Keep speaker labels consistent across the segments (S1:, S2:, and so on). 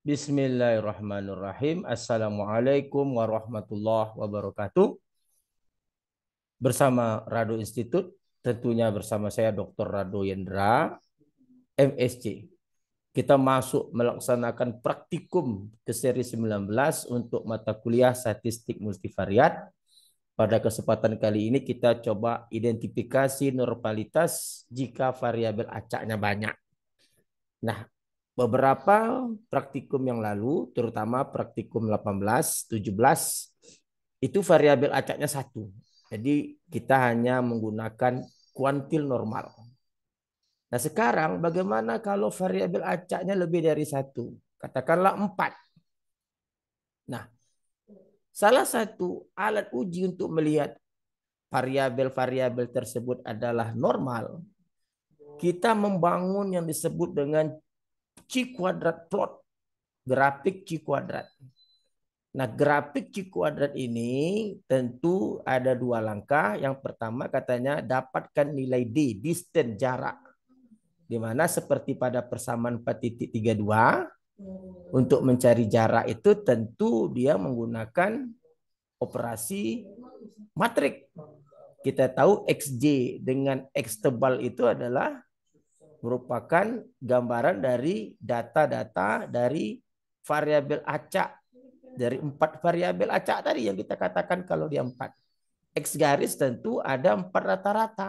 S1: Bismillahirrahmanirrahim. Assalamualaikum warahmatullahi wabarakatuh. Bersama Rado Institute, tentunya bersama saya Dr. Rado Yendra, MSC. Kita masuk melaksanakan praktikum ke seri 19 untuk mata kuliah statistik multivariat. Pada kesempatan kali ini kita coba identifikasi normalitas jika variabel acaknya banyak. Nah, beberapa praktikum yang lalu, terutama praktikum 18, 17, itu variabel acaknya satu. Jadi kita hanya menggunakan kuantil normal. Nah sekarang bagaimana kalau variabel acaknya lebih dari satu? Katakanlah empat. Nah salah satu alat uji untuk melihat variabel-variabel tersebut adalah normal. Kita membangun yang disebut dengan c kuadrat plot. Grafik c kuadrat. Nah, grafik c kuadrat ini tentu ada dua langkah. Yang pertama katanya dapatkan nilai D, distance, jarak. Di mana seperti pada persamaan 4.32, untuk mencari jarak itu tentu dia menggunakan operasi matrik. Kita tahu XJ dengan X tebal itu adalah merupakan gambaran dari data-data dari variabel acak dari empat variabel acak tadi yang kita katakan kalau dia empat x garis tentu ada empat rata-rata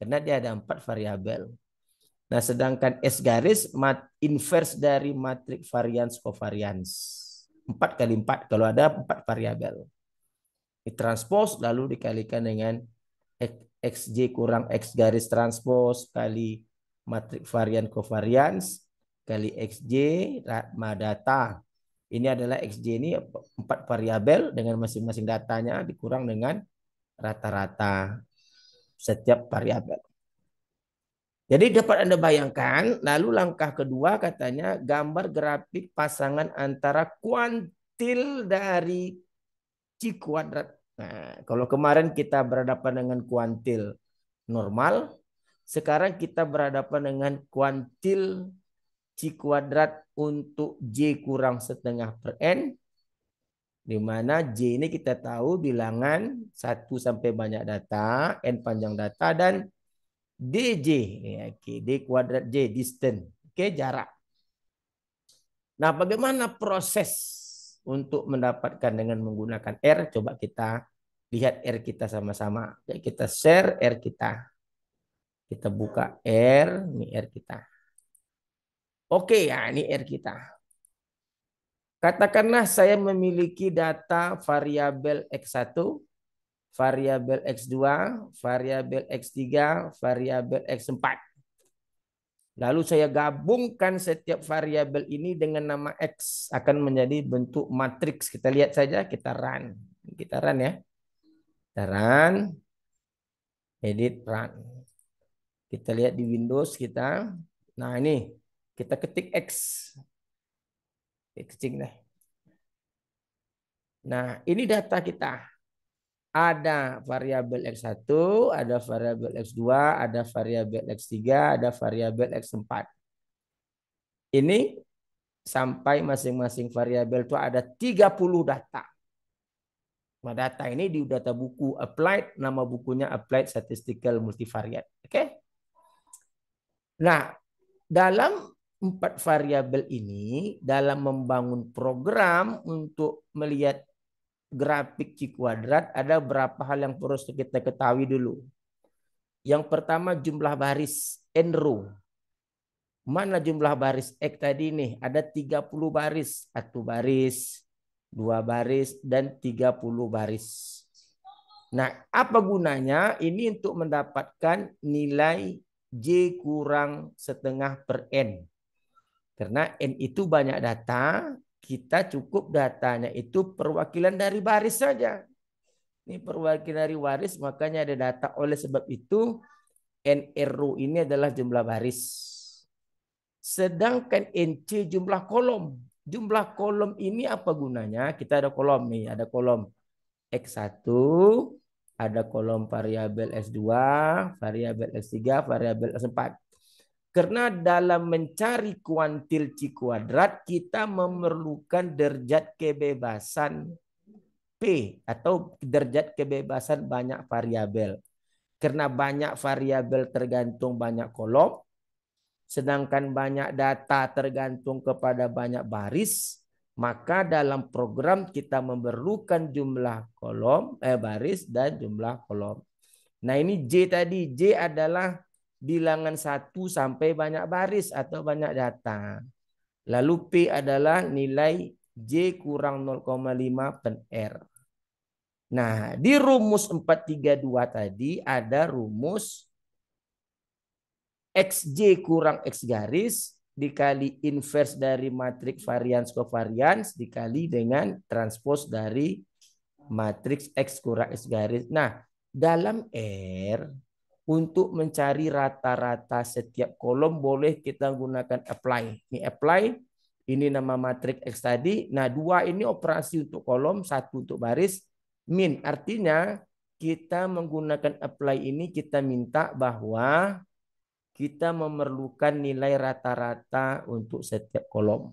S1: karena dia ada empat variabel. Nah sedangkan s garis mat inverse dari matriks varian covariance empat kali empat kalau ada empat variabel ditranspose lalu dikalikan dengan xj kurang x garis transpose kali matriks varian covariance kali xj data. Ini adalah xj ini empat variabel dengan masing-masing datanya dikurang dengan rata-rata setiap variabel. Jadi dapat Anda bayangkan, lalu langkah kedua katanya gambar grafik pasangan antara kuantil dari C kuadrat. Nah, kalau kemarin kita berhadapan dengan kuantil normal, sekarang kita berhadapan dengan kuantil C kuadrat untuk J kurang setengah per N. Di mana J ini kita tahu bilangan 1 sampai banyak data, N panjang data, dan DJ. Ya, D kuadrat J, distance. Oke, jarak. Nah, bagaimana proses untuk mendapatkan dengan menggunakan R? Coba kita lihat R kita sama-sama. Kita share R kita. Kita buka R, ini R kita. Oke, ya ini R kita. Katakanlah saya memiliki data variabel X1, variabel X2, variabel X3, variabel X4. Lalu saya gabungkan setiap variabel ini dengan nama X akan menjadi bentuk matriks. Kita lihat saja, kita run. Kita run ya. Kita run, edit, run. Kita lihat di Windows kita. Nah ini kita ketik X. Ketik nih. Nah ini data kita. Ada variabel X1, ada variabel X2, ada variabel X3, ada variabel X4. Ini sampai masing-masing variabel itu ada 30 data. Nah, data ini di data buku applied, nama bukunya applied statistical multivariate. Oke. Okay? Nah, dalam empat variabel ini dalam membangun program untuk melihat grafik C kuadrat ada berapa hal yang perlu kita ketahui dulu. Yang pertama jumlah baris n row. Mana jumlah baris X tadi nih? Ada 30 baris. Satu baris, dua baris, dan 30 baris. Nah, apa gunanya? Ini untuk mendapatkan nilai J kurang setengah per N. Karena N itu banyak data, kita cukup datanya itu perwakilan dari baris saja. Ini perwakilan dari baris, makanya ada data oleh sebab itu NRU ini adalah jumlah baris. Sedangkan NC jumlah kolom. Jumlah kolom ini apa gunanya? Kita ada kolom nih, ada kolom X1, ada kolom variabel S2, variabel S3, variabel S4. Karena dalam mencari kuantil C kuadrat kita memerlukan derajat kebebasan P atau derajat kebebasan banyak variabel. Karena banyak variabel tergantung banyak kolom, sedangkan banyak data tergantung kepada banyak baris, maka dalam program kita memerlukan jumlah kolom eh baris dan jumlah kolom. Nah, ini J tadi, J adalah bilangan satu sampai banyak baris atau banyak data. Lalu P adalah nilai J kurang 0,5 pen R. Nah, di rumus 432 tadi ada rumus XJ kurang X garis dikali inverse dari matriks varians varians dikali dengan transpose dari matriks X kurang X garis. Nah, dalam R untuk mencari rata-rata setiap kolom boleh kita gunakan apply. Ini apply, ini nama matriks X tadi. Nah, dua ini operasi untuk kolom, satu untuk baris. Min artinya kita menggunakan apply ini kita minta bahwa kita memerlukan nilai rata-rata untuk setiap kolom.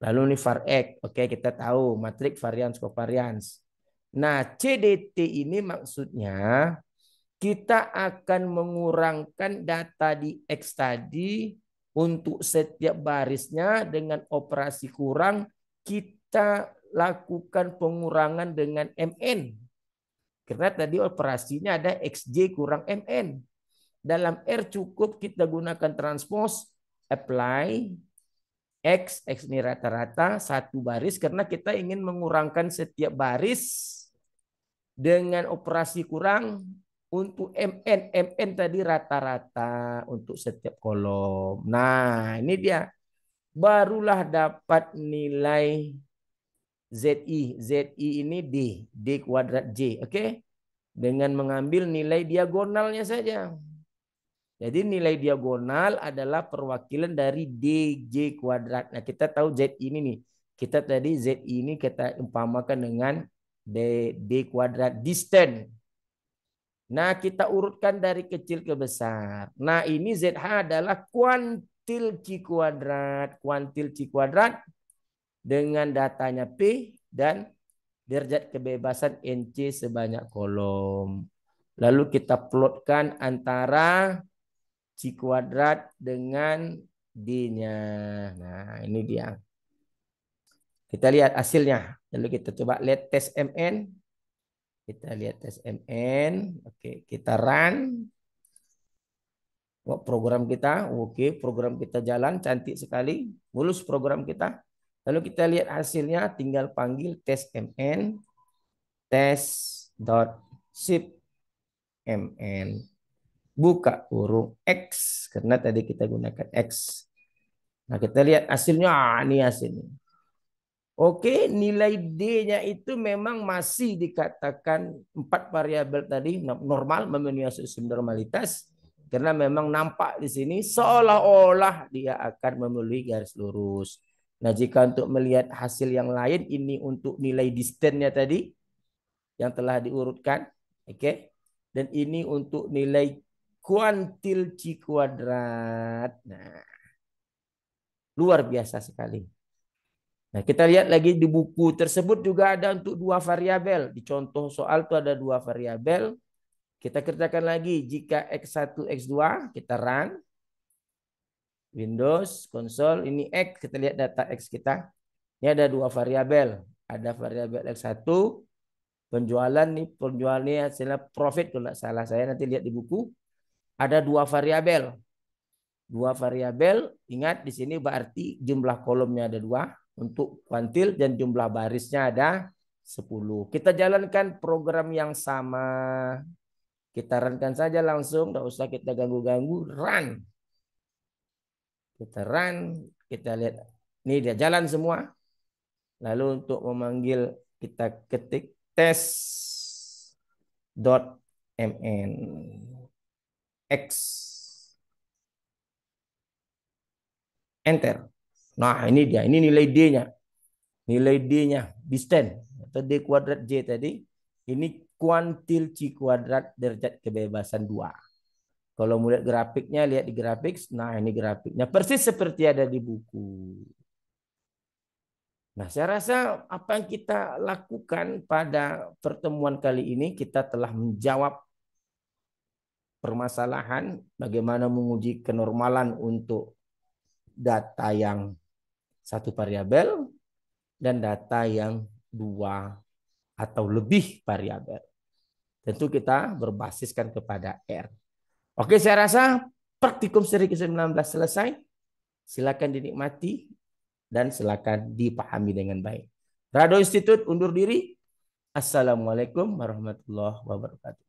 S1: Lalu ini var x oke kita tahu matriks varians covarians. Nah, CDT ini maksudnya kita akan mengurangkan data di X tadi untuk setiap barisnya dengan operasi kurang kita lakukan pengurangan dengan MN. Karena tadi operasinya ada XJ kurang MN. Dalam R cukup kita gunakan transpose apply X, X ini rata-rata satu baris karena kita ingin mengurangkan setiap baris dengan operasi kurang untuk MN. MN tadi rata-rata untuk setiap kolom. Nah ini dia. Barulah dapat nilai ZI. ZI ini D. D kuadrat J. Oke. Okay? Dengan mengambil nilai diagonalnya saja. Jadi nilai diagonal adalah perwakilan dari dj kuadrat. Nah, kita tahu z ini nih. Kita tadi z ini kita umpamakan dengan d, d kuadrat distance. Nah, kita urutkan dari kecil ke besar. Nah, ini ZH adalah kuantil C kuadrat. Kuantil C kuadrat dengan datanya P dan derajat kebebasan NC sebanyak kolom. Lalu kita plotkan antara C kuadrat dengan D-nya. Nah, ini dia. Kita lihat hasilnya. Lalu kita coba lihat tes MN. Kita lihat tes MN. Oke, kita run. Oh, program kita. Oke, program kita jalan. Cantik sekali. Mulus program kita. Lalu kita lihat hasilnya. Tinggal panggil tes MN. Tes dot sip MN buka kurung X karena tadi kita gunakan X. Nah kita lihat hasilnya ah, ini hasilnya. Oke nilai D-nya itu memang masih dikatakan empat variabel tadi normal memenuhi asumsi normalitas karena memang nampak di sini seolah-olah dia akan memenuhi garis lurus. Nah jika untuk melihat hasil yang lain ini untuk nilai distance-nya tadi yang telah diurutkan, oke. Okay? Dan ini untuk nilai kuantil C kuadrat. Nah, luar biasa sekali. Nah, kita lihat lagi di buku tersebut juga ada untuk dua variabel. Di contoh soal itu ada dua variabel. Kita kerjakan lagi jika X1, X2 kita run. Windows, console. ini X, kita lihat data X kita. Ini ada dua variabel. Ada variabel X1, penjualan nih penjualannya hasilnya profit kalau salah saya nanti lihat di buku ada dua variabel. Dua variabel, ingat di sini berarti jumlah kolomnya ada dua untuk kuantil dan jumlah barisnya ada 10. Kita jalankan program yang sama. Kita runkan saja langsung, tidak usah kita ganggu-ganggu. Run. Kita run, kita lihat. Ini dia jalan semua. Lalu untuk memanggil kita ketik test.mn. X. Enter. Nah, ini dia. Ini nilai D-nya. Nilai D-nya. Distance. Atau D kuadrat J tadi. Ini kuantil C kuadrat derajat kebebasan 2. Kalau melihat grafiknya, lihat di grafik. Nah, ini grafiknya. Persis seperti ada di buku. Nah, saya rasa apa yang kita lakukan pada pertemuan kali ini, kita telah menjawab permasalahan bagaimana menguji kenormalan untuk data yang satu variabel dan data yang dua atau lebih variabel. Tentu kita berbasiskan kepada R. Oke, saya rasa praktikum seri ke-19 selesai. Silakan dinikmati dan silakan dipahami dengan baik. Rado Institute undur diri. Assalamualaikum warahmatullahi wabarakatuh.